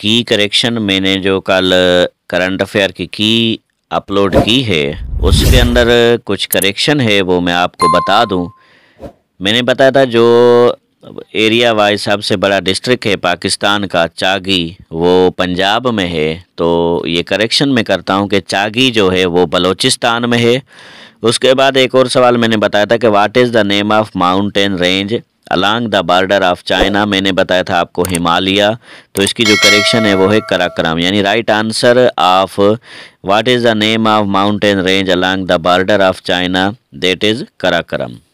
की करेक्शन मैंने जो कल करंट अफेयर की की अपलोड की है उसके अंदर कुछ करेक्शन है वो मैं आपको बता दूं मैंने बताया था जो एरिया वाइज सबसे बड़ा डिस्ट्रिक्ट है पाकिस्तान का चागी वो पंजाब में है तो ये करेक्शन मैं करता हूँ कि चागी जो है वो बलूचिस्तान में है उसके बाद एक और सवाल मैंने बताया था कि what is the name of mountain range along the border of China मैंने बताया था आपको हिमालय तो इसकी जो करेक्शन है वो है कराक्रम यानी right answer of what is the name of mountain range along the border of China that is Karakoram